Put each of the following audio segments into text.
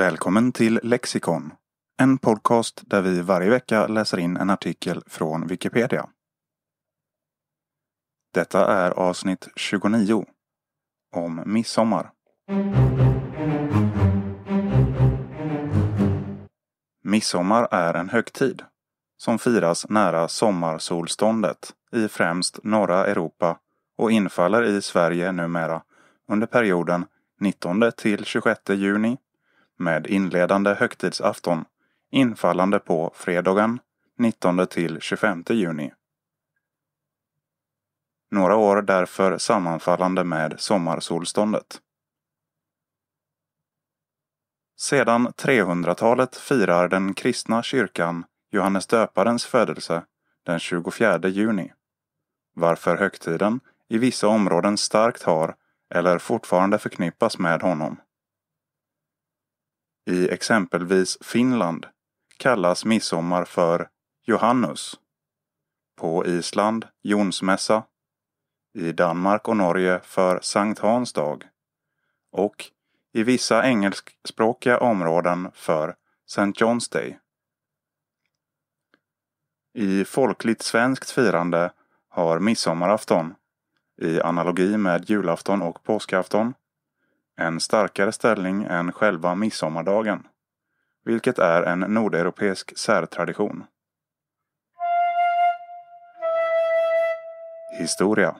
Välkommen till Lexikon. En podcast där vi varje vecka läser in en artikel från Wikipedia. Detta är avsnitt 29 om midsommar. Midsommar är en högtid som firas nära sommarsolståndet i främst norra Europa och infaller i Sverige numera under perioden 19 till 26 juni med inledande högtidsafton infallande på fredagen 19 25 juni. Några år därför sammanfallande med sommarsolståndet. Sedan 300-talet firar den kristna kyrkan Johannes döparens födelse den 24 juni, varför högtiden i vissa områden starkt har eller fortfarande förknippas med honom i exempelvis Finland kallas midsommar för Johannus. På Island Jonsmässa. I Danmark och Norge för Sankt Hans dag. Och i vissa engelskspråkiga områden för St. John's Day. I folkligt svenskt firande har midsommarafton, i analogi med julafton och påskafton, en starkare ställning än själva midsommardagen, vilket är en nordeuropeisk särtradition. Historia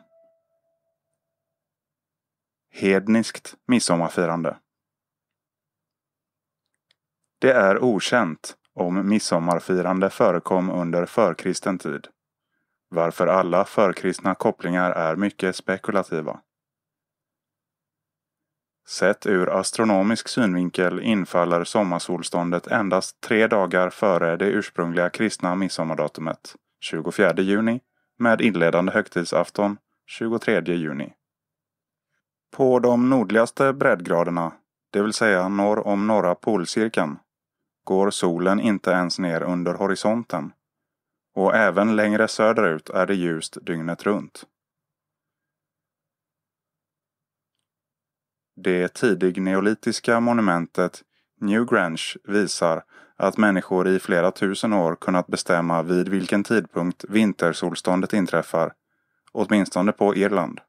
Hedniskt midsommarfirande Det är okänt om midsommarfirande förekom under förkristen tid, varför alla förkristna kopplingar är mycket spekulativa. Sett ur astronomisk synvinkel infaller sommarsolståndet endast tre dagar före det ursprungliga kristna midsommardatumet, 24 juni, med inledande högtidsafton, 23 juni. På de nordligaste breddgraderna, det vill säga norr om norra polcirkeln, går solen inte ens ner under horisonten. Och även längre söderut är det ljust dygnet runt. Det tidigneolitiska monumentet New Newgrange visar att människor i flera tusen år kunnat bestämma vid vilken tidpunkt vintersolståndet inträffar, åtminstone på Irland.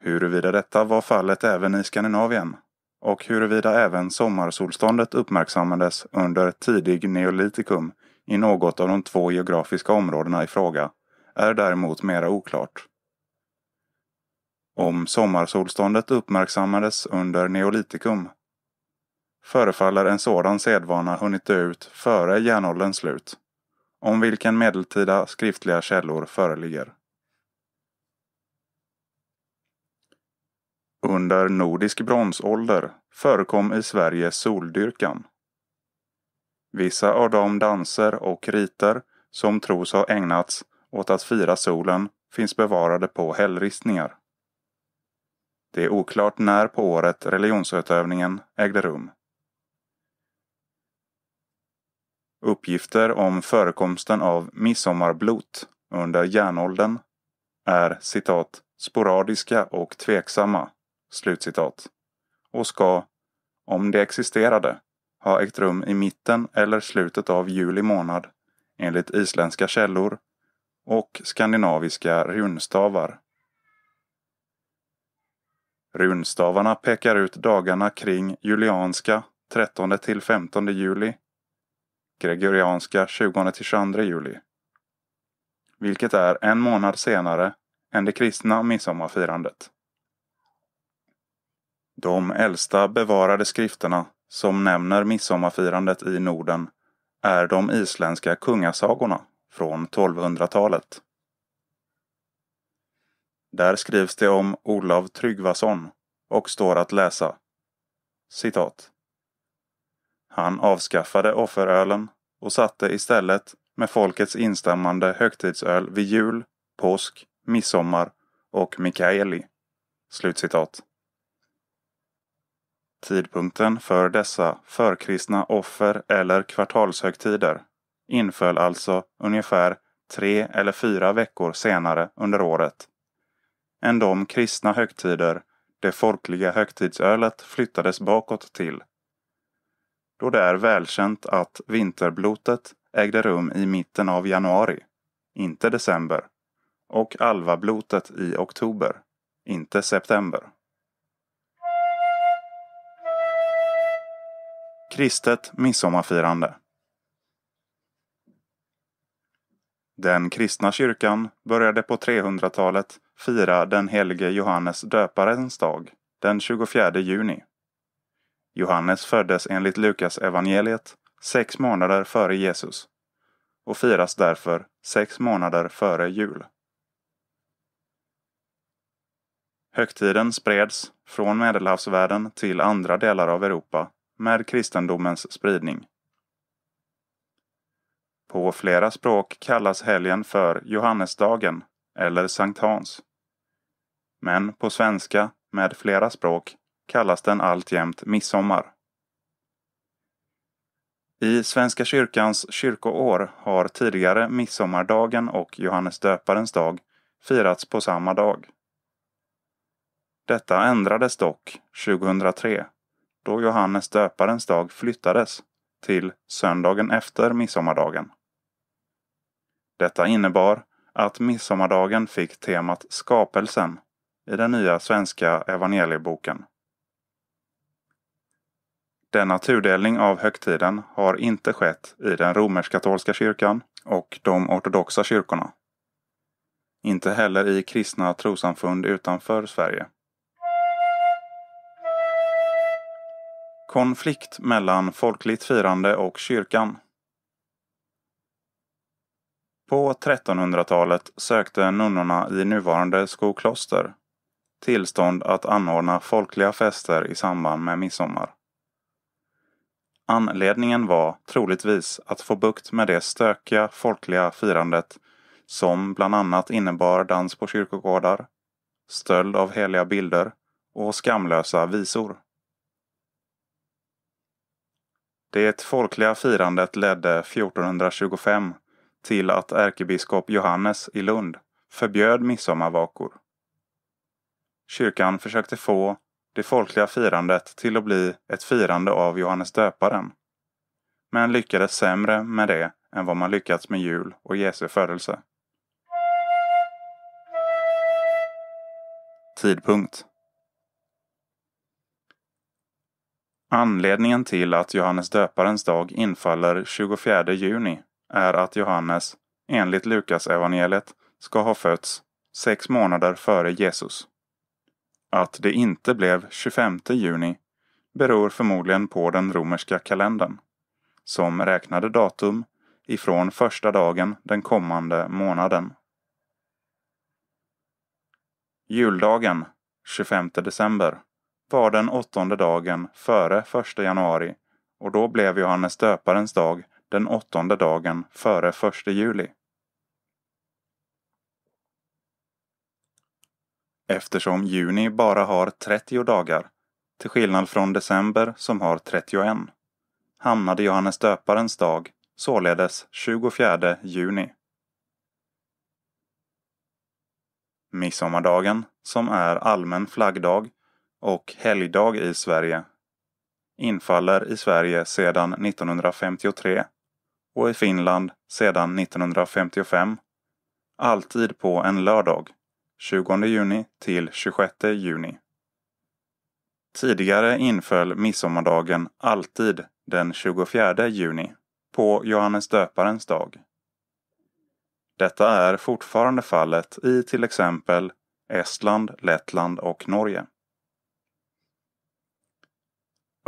Huruvida detta var fallet även i Skandinavien och huruvida även sommarsolståndet uppmärksammades under tidig neolitikum i något av de två geografiska områdena i fråga är däremot mera oklart om sommarsolståndet uppmärksammades under neolitikum förefaller en sådan sedvana hunnit dö ut före järnålderns slut, om vilken medeltida skriftliga källor föreligger. Under nordisk bronsålder förekom i Sverige soldyrkan. Vissa av de danser och riter som tros ha ägnats åt att fira solen finns bevarade på hällristningar. Det är oklart när på året religionsutövningen ägde rum. Uppgifter om förekomsten av midsommarblot under järnåldern är citat sporadiska och tveksamma slutcitat, och ska, om det existerade, ha ägt rum i mitten eller slutet av juli månad enligt isländska källor och skandinaviska runstavar. Runstavarna pekar ut dagarna kring julianska 13 till 15 juli, gregorianska 20 till 22 juli, vilket är en månad senare än det kristna midsommarfirandet. De äldsta bevarade skrifterna som nämner midsommarfirandet i Norden är de isländska kungasagorna från 1200-talet. Där skrivs det om Olav Tryggvason och står att läsa. Citat. Han avskaffade offerölen och satte istället med folkets instämmande högtidsöl vid jul, påsk, midsommar och Mikaeli. Slutcitat. Tidpunkten för dessa förkristna offer eller kvartalshögtider inföll alltså ungefär tre eller fyra veckor senare under året än de kristna högtider det folkliga högtidsölet flyttades bakåt till. Då det är välkänt att vinterblotet ägde rum i mitten av januari, inte december, och alvablotet i oktober, inte september. Kristet midsommarfirande Den kristna kyrkan började på 300-talet fira den helige Johannes döparens dag, den 24 juni. Johannes föddes enligt Lukas evangeliet sex månader före Jesus och firas därför sex månader före jul. Högtiden spreds från medelhavsvärlden till andra delar av Europa med kristendomens spridning. På flera språk kallas helgen för Johannesdagen eller Sankt Hans. Men på svenska, med flera språk, kallas den alltjämt midsommar. I Svenska kyrkans kyrkoår har tidigare midsommardagen och Johannes döparens dag firats på samma dag. Detta ändrades dock 2003 då Johannes döparens dag flyttades till söndagen efter midsommardagen. Detta innebar att midsommardagen fick temat skapelsen i den nya svenska evangelieboken. Denna tudelning av högtiden har inte skett i den romersk-katolska kyrkan och de ortodoxa kyrkorna. Inte heller i kristna trosamfund utanför Sverige. Konflikt mellan folkligt firande och kyrkan på 1300-talet sökte nunnorna i nuvarande Skokloster tillstånd att anordna folkliga fester i samband med midsommar. Anledningen var troligtvis att få bukt med det stökiga folkliga firandet som bland annat innebar dans på kyrkogårdar, stöld av heliga bilder och skamlösa visor. Det folkliga firandet ledde 1425 till att ärkebiskop Johannes i Lund förbjöd midsommarvakor. Kyrkan försökte få det folkliga firandet till att bli ett firande av Johannes döparen, men lyckades sämre med det än vad man lyckats med jul och Jesu födelse. Tidpunkt Anledningen till att Johannes döparens dag infaller 24 juni är att Johannes, enligt Lukas evangeliet, ska ha fötts sex månader före Jesus. Att det inte blev 25 juni beror förmodligen på den romerska kalendern, som räknade datum ifrån första dagen den kommande månaden. Juldagen, 25 december, var den åttonde dagen före första januari och då blev Johannes döparens dag den åttonde dagen före första juli. Eftersom juni bara har 30 dagar, till skillnad från december som har 31, hamnade Johannes döparens dag således 24 juni. Midsommardagen, som är allmän flaggdag och helgdag i Sverige, infaller i Sverige sedan 1953 och i Finland sedan 1955. Alltid på en lördag, 20 juni till 26 juni. Tidigare inföll midsommardagen alltid den 24 juni, på Johannes döparens dag. Detta är fortfarande fallet i till exempel Estland, Lettland och Norge.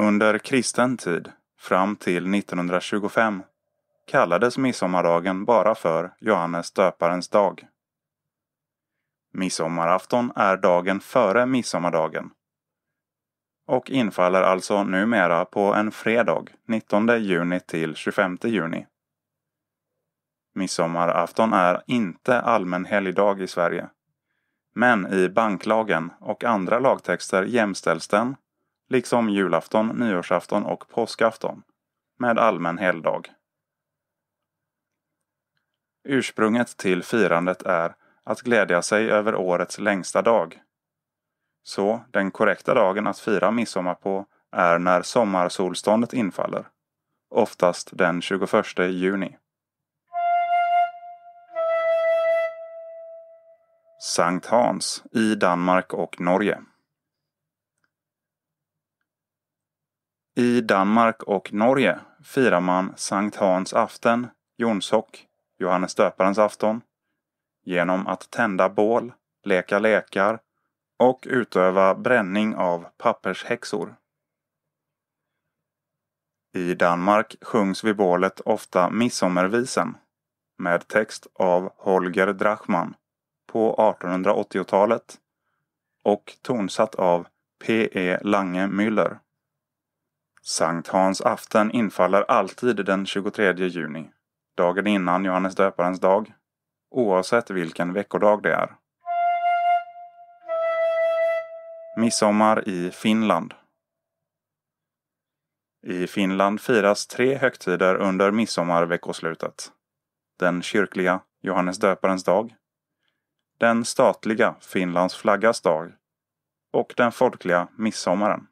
Under kristen tid, fram till 1925, kallades midsommardagen bara för Johannes döparens dag. Midsommarafton är dagen före midsommardagen och infaller alltså numera på en fredag 19 juni till 25 juni. Midsommarafton är inte allmän helgdag i Sverige. Men i banklagen och andra lagtexter jämställs den, liksom julafton, nyårsafton och påskafton, med allmän helgdag. Ursprunget till firandet är att glädja sig över årets längsta dag. Så den korrekta dagen att fira midsommar på är när sommarsolståndet infaller. Oftast den 21 juni. Sankt Hans i Danmark och Norge. I Danmark och Norge firar man Sankt Hans aften, jonshok, Johannes döparens afton, genom att tända bål, leka lekar och utöva bränning av pappershäxor. I Danmark sjungs vid bålet ofta midsommarvisen med text av Holger Drachmann på 1880-talet och tonsatt av P.E. Lange Müller. Sankt Hans aften infaller alltid den 23 juni dagen innan Johannes döparens dag, oavsett vilken veckodag det är. Midsommar i Finland I Finland firas tre högtider under midsommarveckoslutet. Den kyrkliga Johannes döparens dag, den statliga Finlands flaggas dag och den folkliga midsommaren.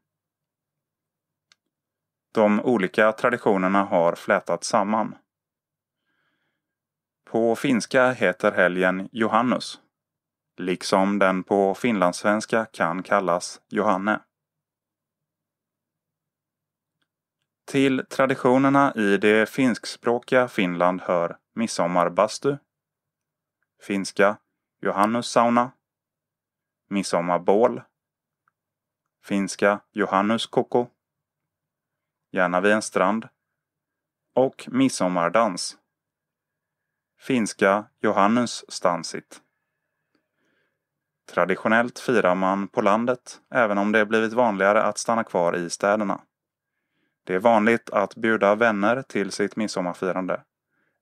De olika traditionerna har flätats samman. På finska heter helgen Johannes. liksom den på finlandssvenska kan kallas Johanne. Till traditionerna i det finskspråkiga Finland hör midsommarbastu, finska Johannussauna, midsommarbål, finska Johannuskoko, gärna vid en strand och midsommardans finska Johannes Stansit. Traditionellt firar man på landet, även om det blivit vanligare att stanna kvar i städerna. Det är vanligt att bjuda vänner till sitt midsommarfirande,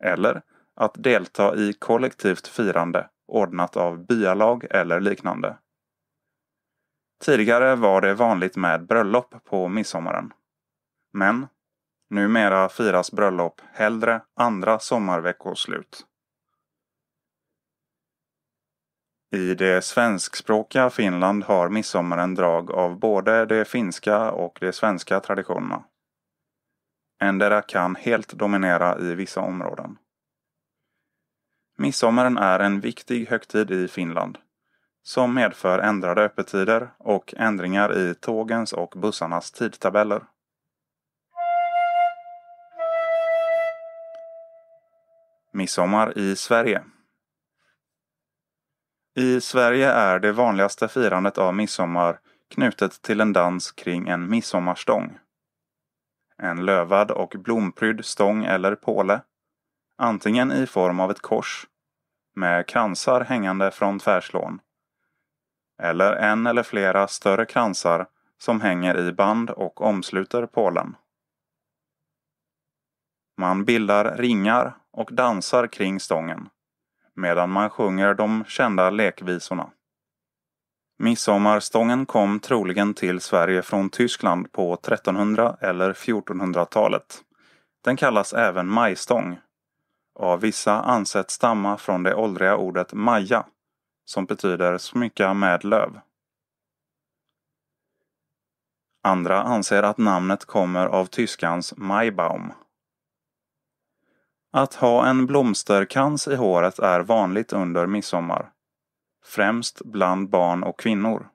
eller att delta i kollektivt firande ordnat av byalag eller liknande. Tidigare var det vanligt med bröllop på midsommaren. Men Numera firas bröllop hellre andra sommarveckoslut. I det svenskspråkiga Finland har midsommaren drag av både de finska och de svenska traditionerna. Endera kan helt dominera i vissa områden. Midsommaren är en viktig högtid i Finland som medför ändrade öppettider och ändringar i tågens och bussarnas tidtabeller. Midsommar i Sverige I Sverige är det vanligaste firandet av midsommar knutet till en dans kring en midsommarstång. En lövad och blomprydd stång eller påle, antingen i form av ett kors med kransar hängande från tvärslån, eller en eller flera större kransar som hänger i band och omsluter pålen. Man bildar ringar och dansar kring stången medan man sjunger de kända lekvisorna. Midsommarstången kom troligen till Sverige från Tyskland på 1300 eller 1400-talet. Den kallas även majstång. Av vissa ansetts stamma från det åldriga ordet maja, som betyder smycka med löv. Andra anser att namnet kommer av tyskans majbaum. Att ha en blomsterkrans i håret är vanligt under midsommar. Främst bland barn och kvinnor.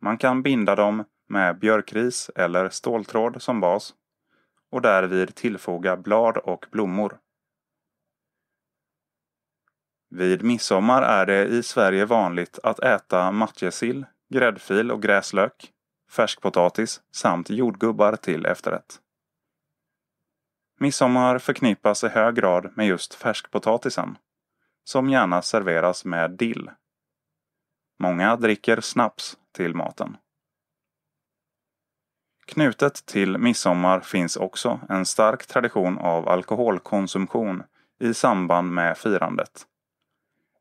Man kan binda dem med björkris eller ståltråd som bas och därvid tillfoga blad och blommor. Vid midsommar är det i Sverige vanligt att äta matjessill, gräddfil och gräslök, färskpotatis samt jordgubbar till efterrätt. Midsommar förknippas i hög grad med just färskpotatisen, som gärna serveras med dill. Många dricker snaps till maten. Knutet till midsommar finns också en stark tradition av alkoholkonsumtion i samband med firandet.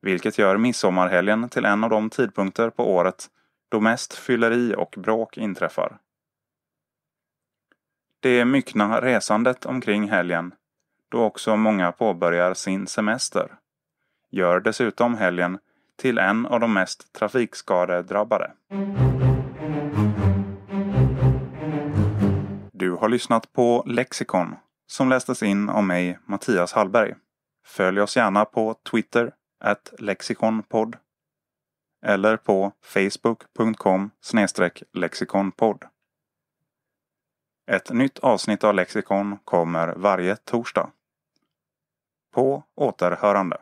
Vilket gör midsommarhelgen till en av de tidpunkter på året då mest fylleri och bråk inträffar. Det myckna resandet omkring helgen, då också många påbörjar sin semester, gör dessutom helgen till en av de mest trafikskadedrabbade. Du har lyssnat på Lexikon som lästes in av mig, Mattias Hallberg. Följ oss gärna på Twitter, at lexikonpodd eller på facebook.com lexikonpodd. Ett nytt avsnitt av Lexikon kommer varje torsdag. På återhörande.